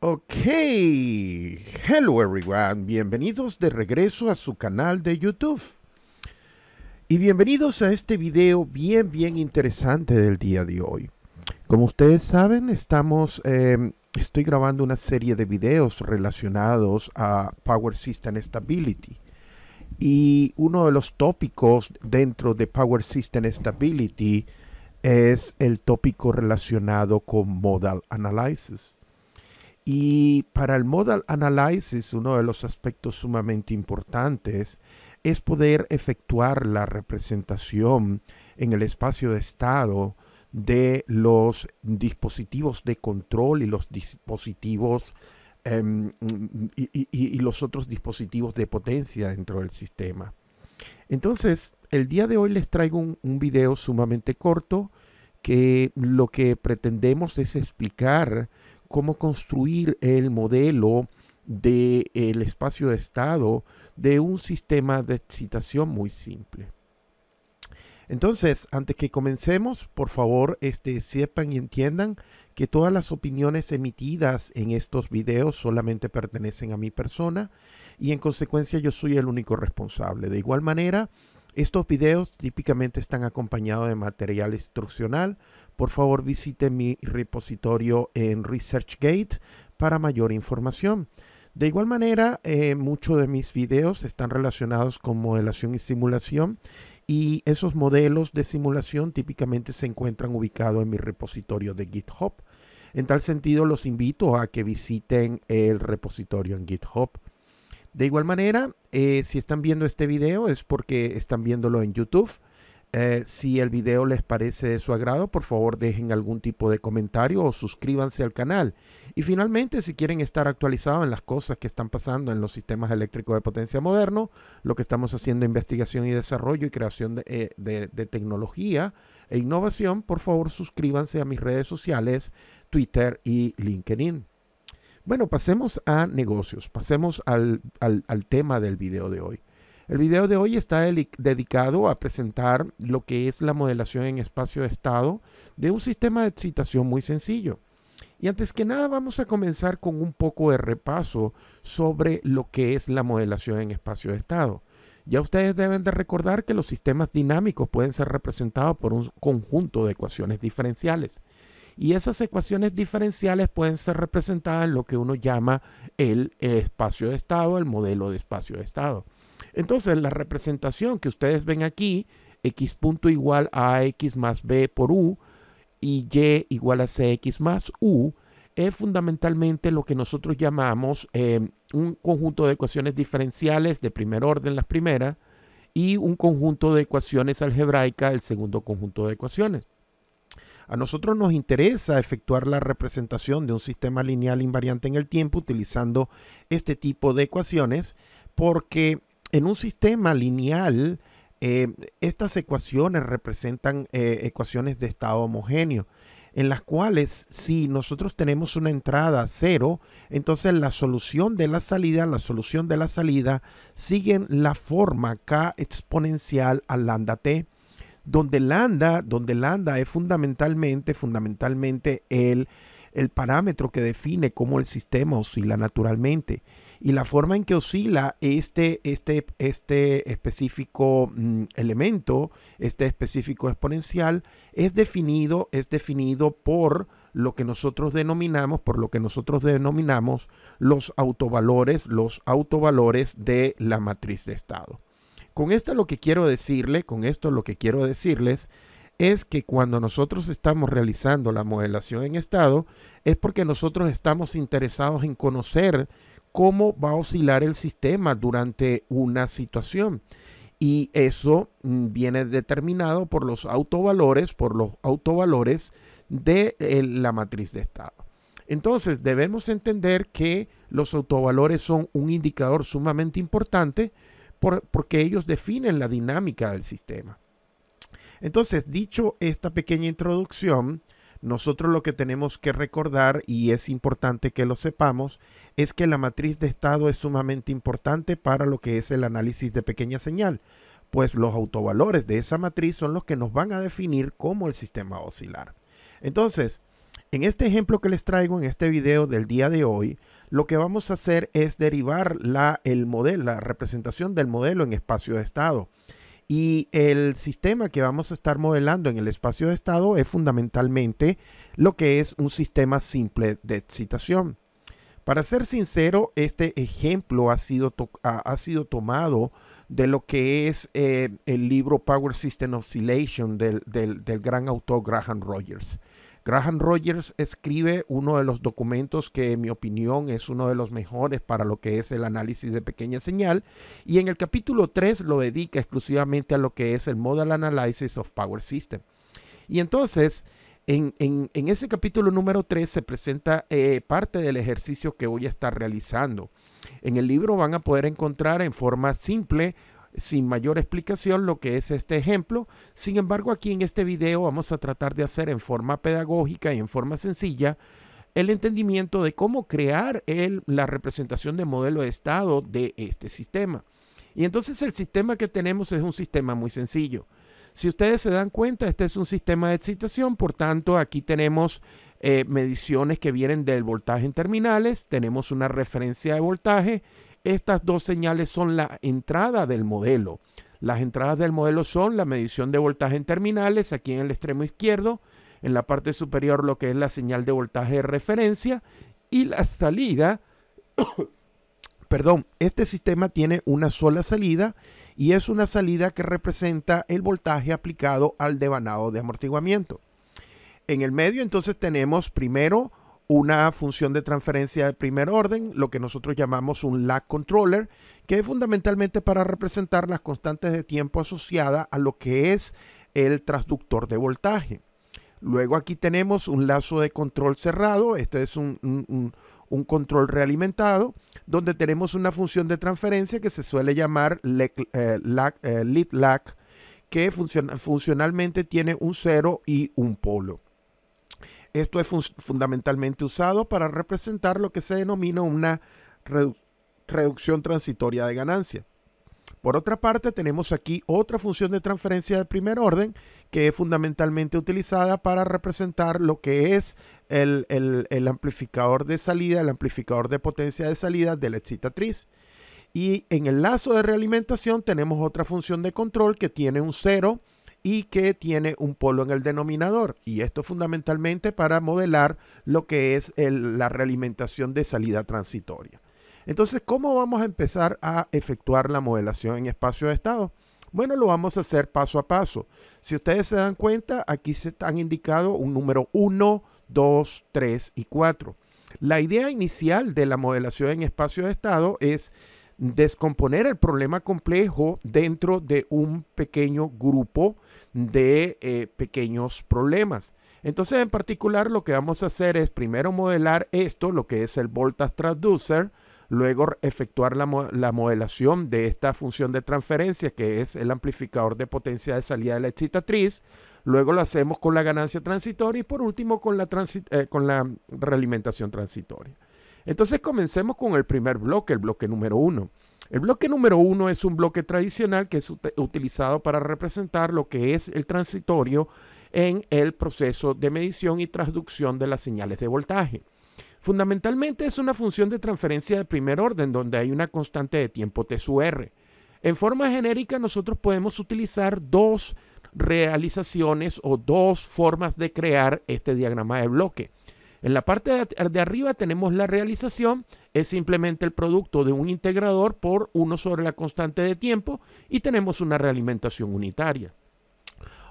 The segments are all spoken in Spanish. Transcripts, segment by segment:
Ok, hello everyone, bienvenidos de regreso a su canal de YouTube y bienvenidos a este video bien bien interesante del día de hoy. Como ustedes saben, estamos, em, estoy grabando una serie de videos relacionados a Power System Stability y uno de los tópicos dentro de Power System Stability es el tópico relacionado con Modal Analysis. Y para el modal analysis, uno de los aspectos sumamente importantes es poder efectuar la representación en el espacio de estado de los dispositivos de control y los dispositivos em, y, los otros dispositivos de potencia dentro del sistema. Entonces, el día de hoy les traigo un, video sumamente corto que lo que pretendemos es explicar cómo construir el modelo del espacio de Estado de un sistema de excitación muy simple. Entonces, antes que comencemos, por favor, este, sepan y entiendan que todas las opiniones emitidas en estos videos solamente pertenecen a mi persona y en consecuencia yo soy el único responsable. De igual manera, estos videos típicamente están acompañados de material instruccional por favor visite mi repositorio en ResearchGate para mayor información. De igual manera, eh, muchos de mis videos están relacionados con modelación y simulación y esos modelos de simulación típicamente se encuentran ubicados en mi repositorio de GitHub. En tal sentido, los invito a que visiten el repositorio en GitHub. De igual manera, eh, si están viendo este video es porque están viéndolo en YouTube eh, si el video les parece de su agrado, por favor dejen algún tipo de comentario o suscríbanse al canal. Y finalmente, si quieren estar actualizados en las cosas que están pasando en los sistemas eléctricos de potencia moderno, lo que estamos haciendo investigación y desarrollo y creación eh, de, tecnología e innovación, por favor suscríbanse a mis redes sociales, Twitter y LinkedIn. Bueno, pasemos a negocios, pasemos al, al, al tema del video de hoy. El video de hoy está dedicado a presentar lo que es la modelación en espacio de estado de un sistema de excitación muy sencillo. Y antes que nada vamos a comenzar con un poco de repaso sobre lo que es la modelación en espacio de estado. Ya ustedes deben de recordar que los sistemas dinámicos pueden ser representados por un conjunto de ecuaciones diferenciales. Y esas ecuaciones diferenciales pueden ser representadas en lo que uno llama el espacio de estado, el modelo de espacio de estado. Entonces, la representación que ustedes ven aquí, x punto igual a x más b por u y y igual a cx más u, es fundamentalmente lo que nosotros llamamos eh, un conjunto de ecuaciones diferenciales de primer orden, las primeras, y un conjunto de ecuaciones algebraicas, el segundo conjunto de ecuaciones. A nosotros nos interesa efectuar la representación de un sistema lineal invariante en el tiempo utilizando este tipo de ecuaciones porque en un sistema lineal, eh, estas ecuaciones representan eh, ecuaciones de estado homogéneo, en las cuales si nosotros tenemos una entrada cero, entonces la solución de la salida, la solución de la salida, siguen la forma k exponencial a lambda t, donde lambda, donde es fundamentalmente, fundamentalmente el, el parámetro que define cómo el sistema oscila naturalmente y la forma en que oscila este, este, este específico mm, elemento, este específico exponencial, es definido, es definido por lo que nosotros denominamos, por lo que nosotros denominamos los autovalores, los autovalores de la matriz de estado. Con esto lo que quiero decirle, con esto lo que quiero decirles es que cuando nosotros estamos realizando la modelación en estado es porque nosotros estamos interesados en conocer cómo va a oscilar el sistema durante una situación. Y eso mm, viene determinado por los autovalores, por los autovalores de eh, la matriz de estado. Entonces, debemos entender que los autovalores son un indicador sumamente importante porque ellos definen la dinámica del sistema. Entonces, dicho esta pequeña introducción, nosotros lo que tenemos que recordar, y es importante que lo sepamos, es que la matriz de estado es sumamente importante para lo que es el análisis de pequeña señal, pues los autovalores de esa matriz son los que nos van a definir cómo el sistema oscilar. Entonces, en este ejemplo que les traigo en este video del día de hoy, lo que vamos a hacer es derivar la, el modelo, la representación del modelo en espacio de estado. Y el sistema que vamos a estar modelando en el espacio de estado es fundamentalmente lo que es un sistema simple de excitación. Para ser sincero, este ejemplo ha sido, ha sido tomado de lo que es eh, el libro Power System Oscillation del, gran autor Graham Rogers. Graham Rogers escribe uno de los documentos que en mi opinión es uno de los mejores para lo que es el análisis de pequeña señal y en el capítulo 3 lo dedica exclusivamente a lo que es el Model Analysis of Power System. Y entonces, en, ese capítulo número 3 se presenta eh, parte del ejercicio que voy a estar realizando. En el libro van a poder encontrar en forma simple sin mayor explicación lo que es este ejemplo. Sin embargo, aquí en este video vamos a tratar de hacer en forma pedagógica y en forma sencilla el entendimiento de cómo crear la representación de modelo de estado de este sistema. Y entonces el sistema que tenemos es un sistema muy sencillo. Si ustedes se dan cuenta, este es un sistema de excitación, por tanto aquí tenemos eh, mediciones que vienen del voltaje en terminales, tenemos una referencia de voltaje estas dos señales son la entrada del modelo. Las entradas del modelo son la medición de voltaje en terminales, aquí en el extremo izquierdo, en la parte superior lo que es la señal de voltaje de referencia y la salida, perdón, este sistema tiene una sola salida y es una salida que representa el voltaje aplicado al devanado de amortiguamiento. En el medio entonces tenemos primero una función de transferencia de primer orden, lo que nosotros llamamos un lag controller, que es fundamentalmente para representar las constantes de tiempo asociadas a lo que es el transductor de voltaje. Luego aquí tenemos un lazo de control cerrado, este es un, control realimentado, donde tenemos una función de transferencia que se suele llamar eh, eh, lead lag, que funcionalmente tiene un cero y un polo. Esto es fundamentalmente usado para representar lo que se denomina una reducción transitoria de ganancia. Por otra parte, tenemos aquí otra función de transferencia de primer orden que es fundamentalmente utilizada para representar lo que es el, el, amplificador de salida, el amplificador de potencia de salida de la excitatriz. Y en el lazo de realimentación tenemos otra función de control que tiene un cero y que tiene un polo en el denominador. Y esto fundamentalmente para modelar lo que es la realimentación de salida transitoria. Entonces, ¿cómo vamos a empezar a efectuar la modelación en espacio de estado? Bueno, lo vamos a hacer paso a paso. Si ustedes se dan cuenta, aquí se han indicado un número 1, 2, 3 y 4. La idea inicial de la modelación en espacio de estado es descomponer el problema complejo dentro de un pequeño grupo de eh, pequeños problemas. Entonces, en particular, lo que vamos a hacer es primero modelar esto, lo que es el voltage transducer, luego efectuar la, modelación de esta función de transferencia, que es el amplificador de potencia de salida de la excitatriz, luego lo hacemos con la ganancia transitoria y por último con la, eh, con la realimentación transitoria. Entonces comencemos con el primer bloque, el bloque número uno. El bloque número uno es un bloque tradicional que es utilizado para representar lo que es el transitorio en el proceso de medición y transducción de las señales de voltaje. Fundamentalmente es una función de transferencia de primer orden donde hay una constante de tiempo T sub R. En forma genérica nosotros podemos utilizar dos realizaciones o dos formas de crear este diagrama de bloque. En la parte de arriba tenemos la realización, es simplemente el producto de un integrador por 1 sobre la constante de tiempo y tenemos una realimentación unitaria.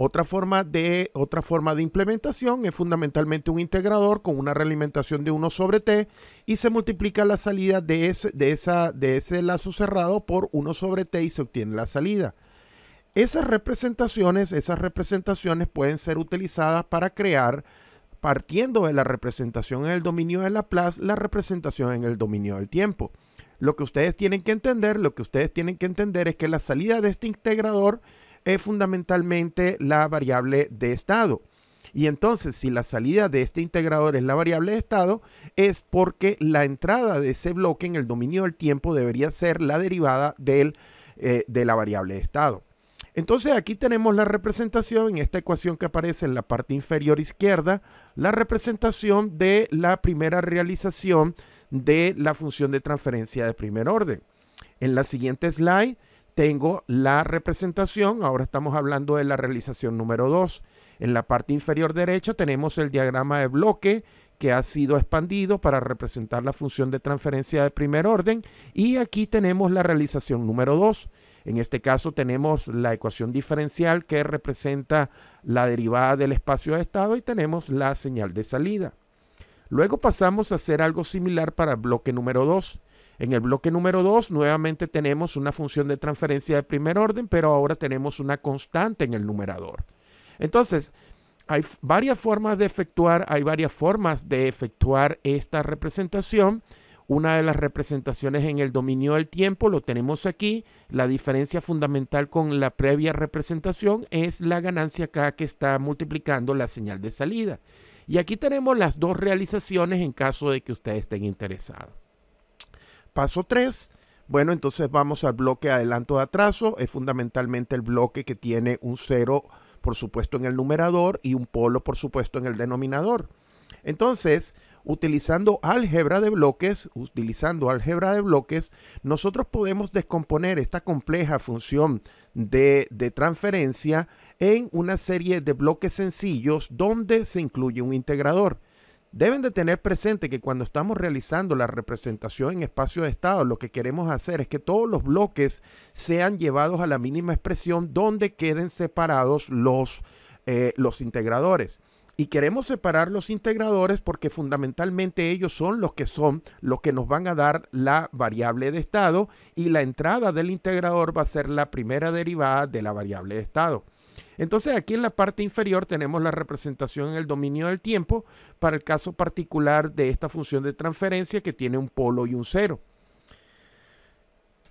Otra forma, de, otra forma de implementación es fundamentalmente un integrador con una realimentación de 1 sobre t y se multiplica la salida de ese, de esa, de ese lazo cerrado por 1 sobre t y se obtiene la salida. Esas representaciones, esas representaciones pueden ser utilizadas para crear partiendo de la representación en el dominio de Laplace, la representación en el dominio del tiempo. Lo que ustedes tienen que entender, lo que ustedes tienen que entender es que la salida de este integrador es fundamentalmente la variable de estado. Y entonces, si la salida de este integrador es la variable de estado, es porque la entrada de ese bloque en el dominio del tiempo debería ser la derivada eh, de la variable de estado. Entonces aquí tenemos la representación, en esta ecuación que aparece en la parte inferior izquierda, la representación de la primera realización de la función de transferencia de primer orden. En la siguiente slide tengo la representación, ahora estamos hablando de la realización número 2. En la parte inferior derecha tenemos el diagrama de bloque que ha sido expandido para representar la función de transferencia de primer orden y aquí tenemos la realización número 2. En este caso tenemos la ecuación diferencial que representa la derivada del espacio de estado y tenemos la señal de salida. Luego pasamos a hacer algo similar para el bloque número 2. En el bloque número 2 nuevamente tenemos una función de transferencia de primer orden, pero ahora tenemos una constante en el numerador. Entonces, hay varias formas de efectuar, hay varias formas de efectuar esta representación una de las representaciones en el dominio del tiempo, lo tenemos aquí. La diferencia fundamental con la previa representación es la ganancia acá que está multiplicando la señal de salida. Y aquí tenemos las dos realizaciones en caso de que ustedes estén interesados. Paso 3. Bueno, entonces vamos al bloque adelanto de atraso. Es fundamentalmente el bloque que tiene un cero, por supuesto, en el numerador y un polo, por supuesto, en el denominador. Entonces, utilizando álgebra de bloques, utilizando álgebra de bloques, nosotros podemos descomponer esta compleja función de, transferencia en una serie de bloques sencillos donde se incluye un integrador. Deben de tener presente que cuando estamos realizando la representación en espacio de estado, lo que queremos hacer es que todos los bloques sean llevados a la mínima expresión donde queden separados los eh, integradores. Y queremos separar los integradores porque fundamentalmente ellos son los que son los que nos van a dar la variable de estado y la entrada del integrador va a ser la primera derivada de la variable de estado. Entonces aquí en la parte inferior tenemos la representación en el dominio del tiempo para el caso particular de esta función de transferencia que tiene un polo y un cero.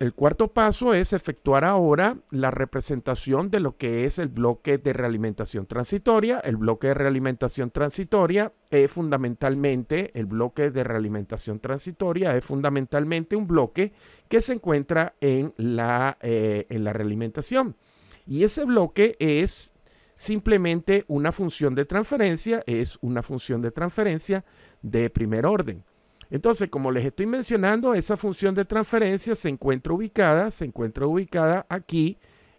El cuarto paso es efectuar ahora la representación de lo que es el bloque de realimentación transitoria. El bloque de realimentación transitoria es fundamentalmente, el bloque de realimentación transitoria es fundamentalmente un bloque que se encuentra en la, eh, en la realimentación. Y ese bloque es simplemente una función de transferencia, es una función de transferencia de primer orden. Entonces, como les estoy mencionando, esa función de transferencia se encuentra ubicada, se encuentra ubicada aquí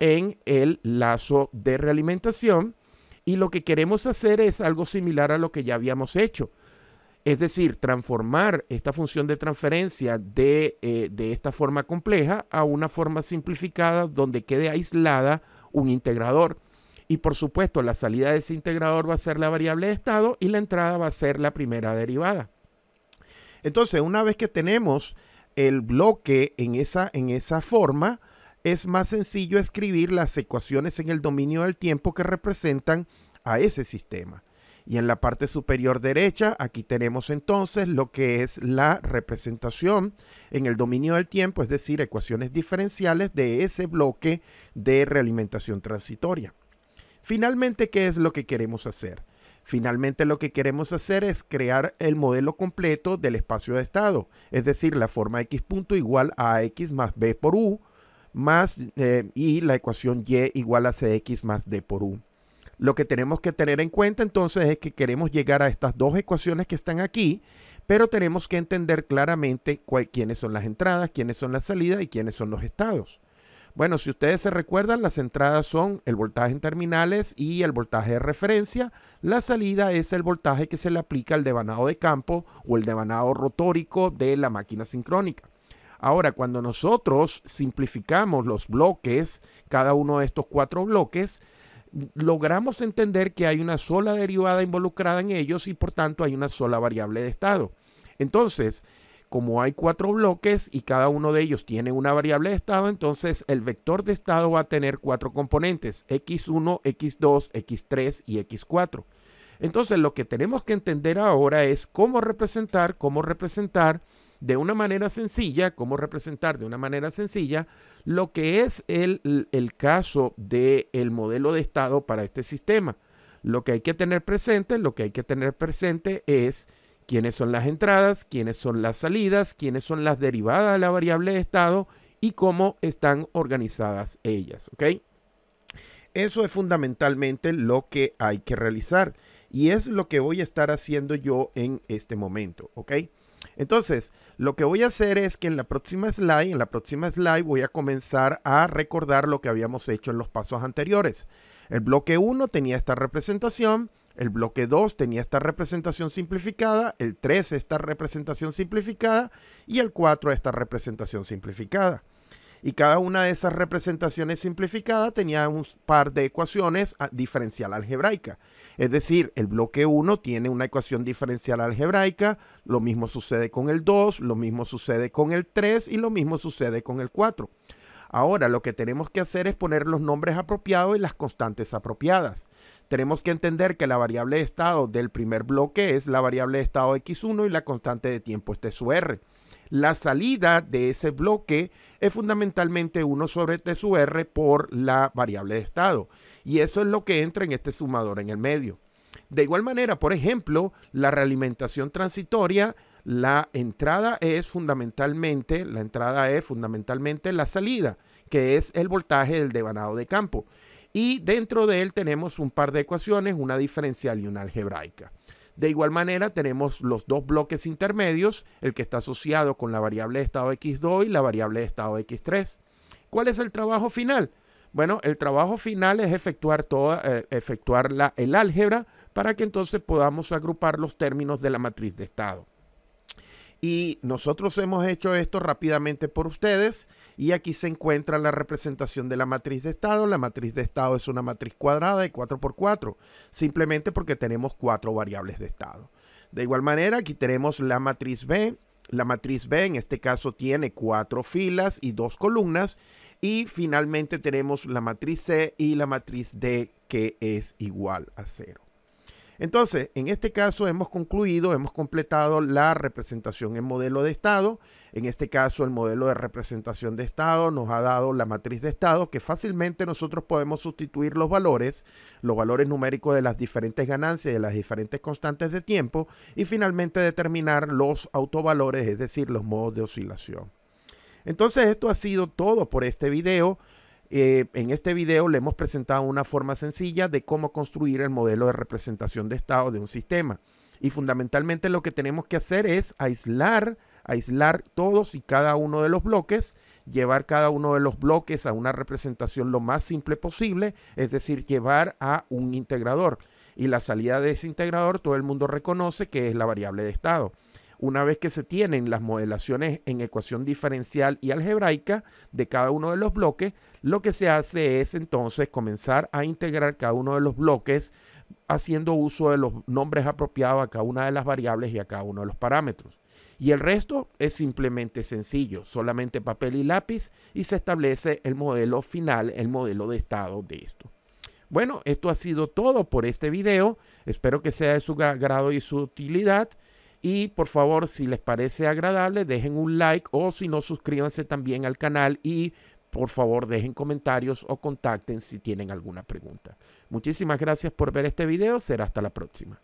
en el lazo de realimentación y lo que queremos hacer es algo similar a lo que ya habíamos hecho. Es decir, transformar esta función de transferencia de, eh, de esta forma compleja a una forma simplificada donde quede aislada un integrador. Y por supuesto, la salida de ese integrador va a ser la variable de estado y la entrada va a ser la primera derivada. Entonces, una vez que tenemos el bloque en esa, forma, es más sencillo escribir las ecuaciones en el dominio del tiempo que representan a ese sistema. Y en la parte superior derecha, aquí tenemos entonces lo que es la representación en el dominio del tiempo, es decir, ecuaciones diferenciales de ese bloque de realimentación transitoria. Finalmente, ¿qué es lo que queremos hacer? Finalmente lo que queremos hacer es crear el modelo completo del espacio de estado, es decir, la forma x punto igual a x más b por u más eh, y la ecuación y igual a cx más d por u. Lo que tenemos que tener en cuenta entonces es que queremos llegar a estas dos ecuaciones que están aquí, pero tenemos que entender claramente quiénes son las entradas, quiénes son las salidas y quiénes son los estados. Bueno, si ustedes se recuerdan, las entradas son el voltaje en terminales y el voltaje de referencia. La salida es el voltaje que se le aplica al devanado de campo o el devanado rotórico de la máquina sincrónica. Ahora, cuando nosotros simplificamos los bloques, cada uno de estos cuatro bloques, logramos entender que hay una sola derivada involucrada en ellos y por tanto hay una sola variable de estado. Entonces, como hay cuatro bloques y cada uno de ellos tiene una variable de estado, entonces el vector de estado va a tener cuatro componentes, x1, x2, x3 y x4. Entonces lo que tenemos que entender ahora es cómo representar, cómo representar de una manera sencilla, cómo representar de una manera sencilla lo que es el, el caso del el modelo de estado para este sistema. Lo que hay que tener presente, lo que hay que tener presente es quiénes son las entradas, quiénes son las salidas, quiénes son las derivadas de la variable de estado y cómo están organizadas ellas. ¿ok? Eso es fundamentalmente lo que hay que realizar y es lo que voy a estar haciendo yo en este momento. ¿ok? Entonces, lo que voy a hacer es que en la próxima slide, en la próxima slide voy a comenzar a recordar lo que habíamos hecho en los pasos anteriores. El bloque 1 tenía esta representación, el bloque 2 tenía esta representación simplificada, el 3 esta representación simplificada y el 4 esta representación simplificada. Y cada una de esas representaciones simplificadas tenía un par de ecuaciones ah, diferencial algebraica. Es decir, el bloque 1 tiene una ecuación diferencial algebraica, lo mismo sucede con el 2, lo mismo sucede con el 3 y lo mismo sucede con el 4. Ahora lo que tenemos que hacer es poner los nombres apropiados y las constantes apropiadas. Tenemos que entender que la variable de estado del primer bloque es la variable de estado x1 y la constante de tiempo este es su r. La salida de ese bloque es fundamentalmente 1 sobre t este r por la variable de estado. Y eso es lo que entra en este sumador en el medio. De igual manera, por ejemplo, la realimentación transitoria la entrada es fundamentalmente, la entrada es fundamentalmente la salida, que es el voltaje del devanado de campo. Y dentro de él tenemos un par de ecuaciones, una diferencial y una algebraica. De igual manera tenemos los dos bloques intermedios, el que está asociado con la variable de estado x2 y la variable de estado x3. ¿Cuál es el trabajo final? Bueno, el trabajo final es efectuar, toda, eh, efectuar la, el álgebra para que entonces podamos agrupar los términos de la matriz de estado. Y nosotros hemos hecho esto rápidamente por ustedes y aquí se encuentra la representación de la matriz de estado. La matriz de estado es una matriz cuadrada de 4x4, simplemente porque tenemos cuatro variables de estado. De igual manera, aquí tenemos la matriz B. La matriz B en este caso tiene cuatro filas y dos columnas. Y finalmente tenemos la matriz C y la matriz D que es igual a cero. Entonces, en este caso hemos concluido, hemos completado la representación en modelo de Estado. En este caso, el modelo de representación de Estado nos ha dado la matriz de Estado que fácilmente nosotros podemos sustituir los valores, los valores numéricos de las diferentes ganancias y de las diferentes constantes de tiempo y finalmente determinar los autovalores, es decir, los modos de oscilación. Entonces, esto ha sido todo por este video. Eh, en este video le hemos presentado una forma sencilla de cómo construir el modelo de representación de estado de un sistema. Y fundamentalmente lo que tenemos que hacer es aislar, aislar todos y cada uno de los bloques, llevar cada uno de los bloques a una representación lo más simple posible, es decir, llevar a un integrador. Y la salida de ese integrador todo el mundo reconoce que es la variable de estado. Una vez que se tienen las modelaciones en ecuación diferencial y algebraica de cada uno de los bloques, lo que se hace es entonces comenzar a integrar cada uno de los bloques haciendo uso de los nombres apropiados a cada una de las variables y a cada uno de los parámetros. Y el resto es simplemente sencillo, solamente papel y lápiz y se establece el modelo final, el modelo de estado de esto. Bueno, esto ha sido todo por este video. Espero que sea de su grado y su utilidad. Y por favor, si les parece agradable, dejen un like o si no, suscríbanse también al canal y por favor dejen comentarios o contacten si tienen alguna pregunta. Muchísimas gracias por ver este video. Será hasta la próxima.